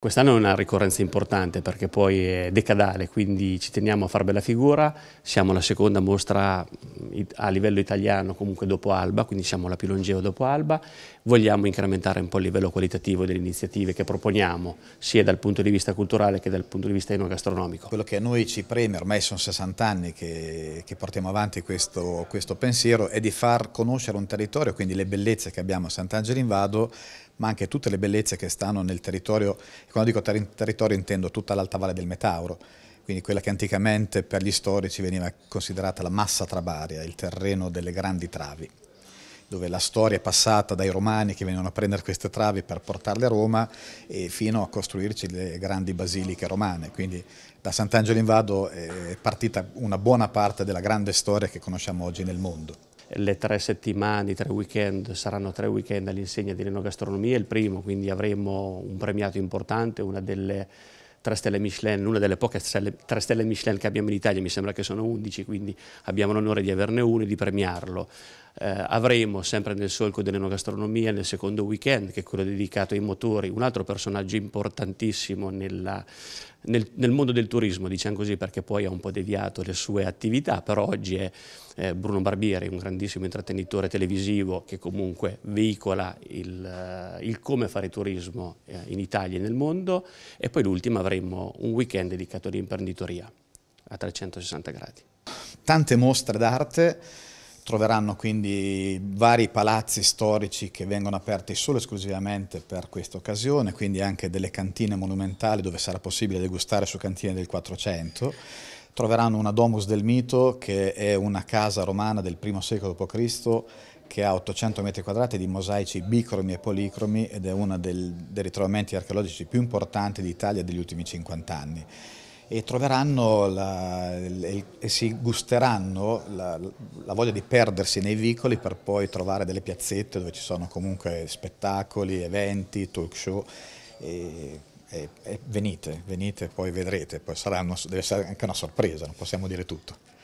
Quest'anno è una ricorrenza importante perché poi è decadale, quindi ci teniamo a far bella figura, siamo la seconda mostra mm, a livello italiano comunque dopo Alba, quindi siamo la più longeva dopo Alba, vogliamo incrementare un po' il livello qualitativo delle iniziative che proponiamo sia dal punto di vista culturale che dal punto di vista enogastronomico. Quello che a noi ci preme, ormai sono 60 anni che, che portiamo avanti questo, questo pensiero, è di far conoscere un territorio, quindi le bellezze che abbiamo a Sant'Angelo in Vado, ma anche tutte le bellezze che stanno nel territorio quando dico ter territorio intendo tutta l'alta valle del Metauro, quindi quella che anticamente per gli storici veniva considerata la massa trabaria, il terreno delle grandi travi, dove la storia è passata dai romani che venivano a prendere queste travi per portarle a Roma fino a costruirci le grandi basiliche romane. Quindi da Sant'Angelo in Vado è partita una buona parte della grande storia che conosciamo oggi nel mondo le tre settimane, i tre weekend saranno tre weekend all'insegna di dell'enogastronomia, il primo quindi avremo un premiato importante, una delle tre stelle Michelin, una delle poche stelle, tre stelle Michelin che abbiamo in Italia, mi sembra che sono 11, quindi abbiamo l'onore di averne uno e di premiarlo. Eh, avremo sempre nel solco dell'enogastronomia nel secondo weekend, che è quello dedicato ai motori, un altro personaggio importantissimo nella, nel, nel, mondo del turismo, diciamo così, perché poi ha un po' deviato le sue attività, però oggi è eh, Bruno Barbieri, un grandissimo intrattenitore televisivo che comunque veicola il, eh, il come fare turismo eh, in Italia e nel mondo, e poi l'ultima avremo un weekend dedicato all'imprenditoria a 360 gradi. Tante mostre d'arte, troveranno quindi vari palazzi storici che vengono aperti solo e esclusivamente per questa occasione, quindi anche delle cantine monumentali dove sarà possibile degustare su cantine del 400. Troveranno una Domus del Mito che è una casa romana del I secolo d.C che ha 800 metri quadrati di mosaici bicromi e policromi ed è uno dei ritrovamenti archeologici più importanti d'Italia degli ultimi 50 anni e troveranno la, e, e si gusteranno la, la, voglia di perdersi nei vicoli per poi trovare delle piazzette dove ci sono comunque spettacoli, eventi, talk show. E, e, venite, venite, poi vedrete, poi sarà una, deve essere anche una sorpresa, non possiamo dire tutto.